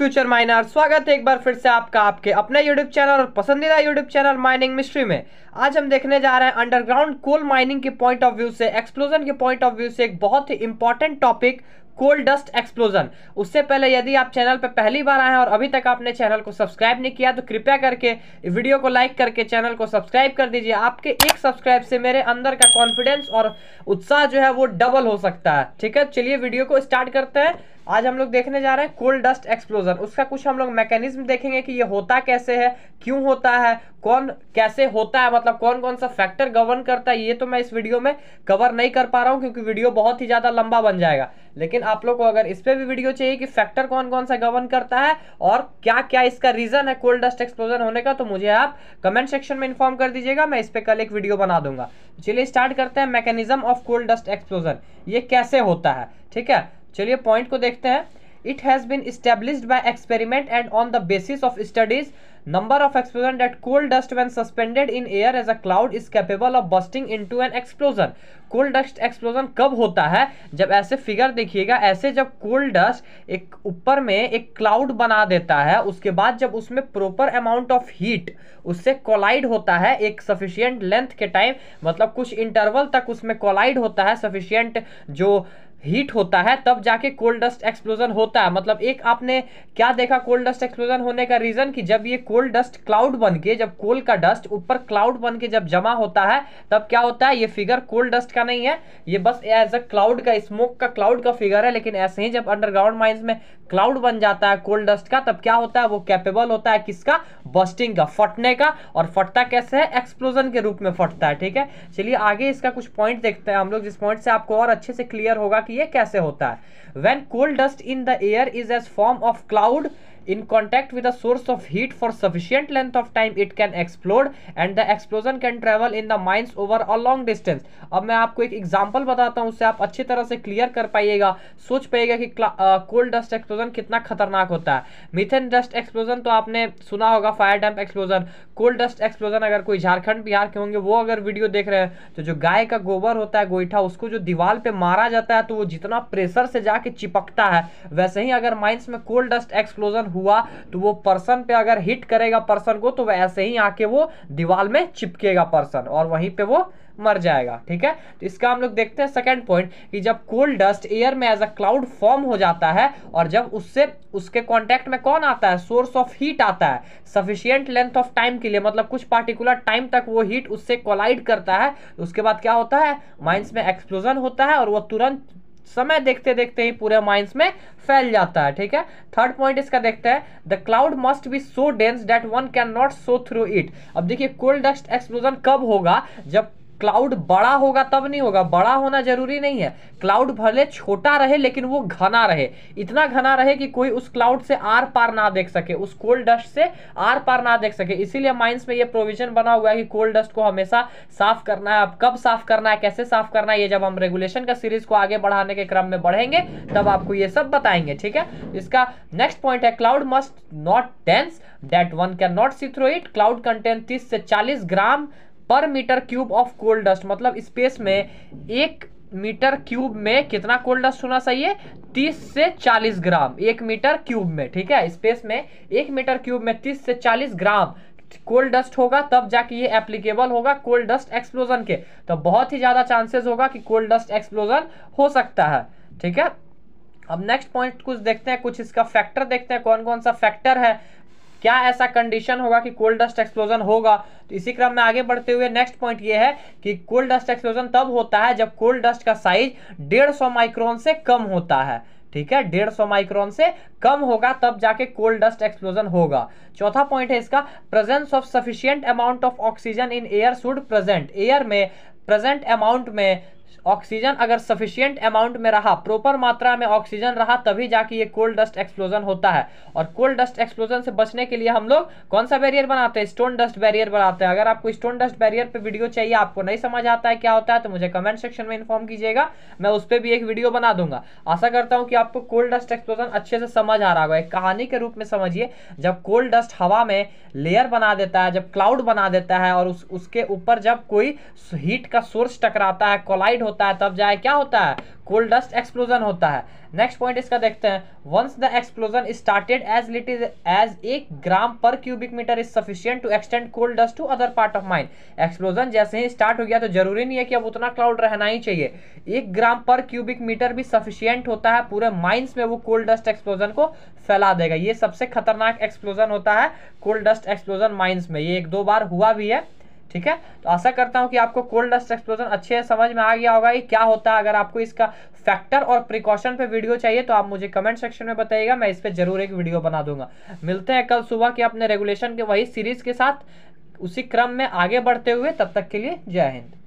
future minor स्वागत है एक बार फिर से आपका आपके अपने यूट्यूब चैनल और पसंदीदा यूट्यूब चैनल माइनिंग मिस्ट्री में आज हम देखने जा रहे हैं अंडरग्राउंड कोल माइनिंग के पॉइंट ऑफ व्यू से एक्सप्लोजन के पॉइंट ऑफ व्यू से एक बहुत ही important topic coal dust explosion उससे पहले यदि आप चैनल पर पहली बार आए हैं और अभी तक आपने चैनल को सब्सक्राइब नहीं किया तो कृपया करके वीडियो को लाइक करके चैनल को सब्सक्राइब कर दीजिए आपके एक सब्सक्राइब से मेरे अंदर का कॉन्फिडेंस और उत्साह जो है वो डबल हो सकता है ठीक है चलिए वीडियो को स्टार्ट करते हैं आज हम लोग देखने जा रहे हैं कोल्ड डस्ट एक्सप्लोजन उसका कुछ हम लोग मैकेनिज्म देखेंगे कि ये होता कैसे है क्यों होता है कौन कैसे होता है मतलब कौन कौन सा फैक्टर गवर्न करता है ये तो मैं इस वीडियो में कवर नहीं कर पा रहा हूँ क्योंकि वीडियो बहुत ही ज़्यादा लंबा बन जाएगा लेकिन आप लोग को अगर इस पर भी वीडियो चाहिए कि फैक्टर कौन कौन सा गवर्न करता है और क्या क्या इसका रीज़न है कोल्ड डस्ट एक्सप्लोजन होने का तो मुझे आप कमेंट सेक्शन में इन्फॉर्म कर दीजिएगा मैं इस पर कल एक वीडियो बना दूंगा चलिए स्टार्ट करते हैं mechanism of cold dust explosion ये कैसे होता है ठीक है चलिए पॉइंट को देखते हैं it has been established by experiment and on the basis of studies of explosion that cold dust when suspended in air as a cloud is capable of bursting into an explosion cold dust explosion कब होता है जब ऐसे figure देखिएगा ऐसे जब cold dust एक ऊपर में एक क्लाउड बना देता है उसके बाद जब उसमें प्रॉपर अमाउंट ऑफ हीट उससे कोलाइड होता है एक सफिशियंट लेंथ के टाइम मतलब कुछ इंटरवल तक उसमें कोलाइड होता है सफिशियंट जो हीट होता है तब जाके कोल्ड डस्ट एक्सप्लोजन होता है मतलब एक आपने क्या देखा कोल्ड डस्ट एक्सप्लोजन होने का रीज़न कि जब ये कोल्ड डस्ट क्लाउड बन के जब कोल का डस्ट ऊपर क्लाउड बन के जब जमा होता है तब क्या होता है ये फिगर कोल्ड डस्ट का नहीं है ये बस एज अ क्लाउड का स्मोक का क्लाउड का फिगर है लेकिन ऐसे ही जब अंडरग्राउंड माइन्स में क्लाउड बन जाता है कोल्ड डस्ट का तब क्या होता है वो कैपेबल होता है किसका बस्टिंग का फटने का और फटता कैसे है एक्सप्लोजन के रूप में फटता है ठीक है चलिए आगे इसका कुछ पॉइंट देखते हैं हम लोग जिस पॉइंट से आपको और अच्छे से क्लियर होगा कि ये कैसे होता है when cold dust in the air is as form of cloud in contact with a source of heat for sufficient length of time it can explode and the explosion can travel in the mines over a long अब मैं आपको एक example बताता हूँ उससे आप अच्छी तरह से क्लियर कर पाइएगा सोच पाइएगा कि कोल्ड डस्ट एक्सप्लोजन कितना खतरनाक होता है मिथेन डस्ट एक्सप्लोजन तो आपने सुना होगा fire damp explosion cold dust explosion अगर कोई झारखंड बिहार के होंगे वो अगर वीडियो देख रहे हैं तो जो गाय का गोबर होता है गोईठा उसको जो दीवार पे मारा जाता है तो वो जितना प्रेशर से जाके चिपकता है वैसे ही अगर माइंस में कोल्ड डस्ट एक्सप्लोजन हुआ तो वो पर्सन पे अगर हिट करेगा पर्सन को तो ऐसे ही आके वो दीवार में चिपकेगा पर्सन और वहीं पे वो मर जाएगा ठीक है तो इसका हम लोग देखते हैं सेकंड पॉइंट कि जब कोल्ड डस्ट एयर में एज अ क्लाउड फॉर्म हो जाता है और जब उससे उसके कांटेक्ट में कौन आता है सोर्स ऑफ हीट आता है सफिशियंट लेंथ ऑफ टाइम के लिए मतलब कुछ पार्टिकुलर टाइम तक वो हीट उससे कोलाइड करता है तो उसके बाद क्या होता है माइंस में एक्सप्लोजन होता है और वह तुरंत समय देखते देखते ही पूरे माइंस में फैल जाता है ठीक है थर्ड पॉइंट इसका देखते हैं the cloud must be so dense that one can not so through it अब देखिए कोल्ड डस्ट एक्सप्लोजन कब होगा जब क्लाउड बड़ा होगा तब नहीं होगा बड़ा होना जरूरी नहीं है क्लाउड भले छोटा रहे लेकिन वो घना रहे इतना घना रहे कि कोई उस क्लाउड से आर पार ना देख सके उस कोल्ड डस्ट से आर पार ना देख सके इसीलिए माइंस में ये प्रोविजन बना हुआ है कि कोल्ड डस्ट को हमेशा साफ करना है अब कब साफ करना है कैसे साफ करना है ये जब हम रेगुलेशन का सीरीज को आगे बढ़ाने के क्रम में बढ़ेंगे तब आपको ये सब बताएंगे ठीक है इसका नेक्स्ट पॉइंट है cloud must not dense that one can not see through it cloud content तीस से चालीस gram per metre cube of cold dust मतलब स्पेस में एक मीटर क्यूब में कितना कोल्ड डस्ट होना चाहिए 30 से 40 ग्राम एक मीटर क्यूब में ठीक है स्पेस में एक मीटर क्यूब में 30 से 40 ग्राम कोल्ड डस्ट होगा तब जाके ये एप्लीकेबल होगा कोल्ड डस्ट एक्सप्लोजन के तो बहुत ही ज़्यादा चांसेस होगा कि कोल्ड डस्ट एक्सप्लोजन हो सकता है ठीक है अब नेक्स्ट पॉइंट कुछ देखते हैं कुछ इसका फैक्टर देखते हैं कौन कौन सा फैक्टर है क्या ऐसा कंडीशन होगा कि कोल्ड डस्ट एक्सप्लोजन होगा तो इसी क्रम में आगे बढ़ते हुए नेक्स्ट पॉइंट ये है कि कोल्ड डस्ट एक्सप्लोजन तब होता है जब कोल्ड डस्ट का साइज डेढ़ सौ माइक्रोन से कम होता है ठीक है डेढ़ सौ माइक्रोन से कम होगा तब जाके कोल्ड डस्ट एक्सप्लोजन होगा चौथा पॉइंट है इसका presence of sufficient amount of oxygen in air should present air में प्रेजेंट अमाउंट में ऑक्सीजन अगर सफिशियंट अमाउंट में रहा प्रॉपर मात्रा में ऑक्सीजन रहा तभी जाके ये कोल्ड डस्ट एक्सप्लोजन होता है और कोल्ड डस्ट एक्सप्लोजन से बचने के लिए हम लोग कौन सा बैरियर बनाते हैं स्टोन डस्ट बैरियर बनाते हैं अगर आपको स्टोन डस्ट बैरियर पे वीडियो चाहिए आपको नहीं समझ आता है क्या होता है तो मुझे कमेंट सेक्शन में इन्फॉर्म कीजिएगा मैं उस पर भी एक वीडियो बना दूंगा आशा करता हूँ कि आपको कोल्ड डस्ट एक्सप्लोजन अच्छे से समझ आ रहा होगा एक कहानी के रूप में समझिए जब कोल्ड डस्ट हवा में लेयर बना देता है जब क्लाउड बना देता है और उसके ऊपर जब कोई हीट का सोर्स टकराता है कोलाइड लाइड होता है तब जाए क्या होता है कोल डस्ट एक्सप्लोजन होता है नेक्स्ट पॉइंट इसका देखते हैं once the explosion started as lit is as एक gram per cubic metre is sufficient to extend coal dust to other part of mind explosion जैसे ही स्टार्ट हो गया तो जरूरी नहीं है कि अब उतना क्लाउड रहना ही चाहिए एक ग्राम पर क्यूबिक मीटर भी सफिशियंट होता है पूरे माइंस में वो कोल डस्ट एक्सप्लोजन को फैला देगा ये सबसे खतरनाक एक्सप्लोजन होता है कोल डस्ट एक्सप्लोजन माइंस में ये एक दो बार हुआ भी है ठीक है तो आशा करता हूँ कि आपको कोल्ड डस्ट एक्सप्लोजन अच्छे से समझ में आ गया होगा ये क्या होता है अगर आपको इसका फैक्टर और प्रिकॉशन पे वीडियो चाहिए तो आप मुझे कमेंट सेक्शन में बताइएगा मैं इस पर जरूर एक वीडियो बना दूंगा मिलते हैं कल सुबह के अपने रेगुलेशन के वही सीरीज के साथ उसी क्रम में आगे बढ़ते हुए तब तक के लिए जय हिंद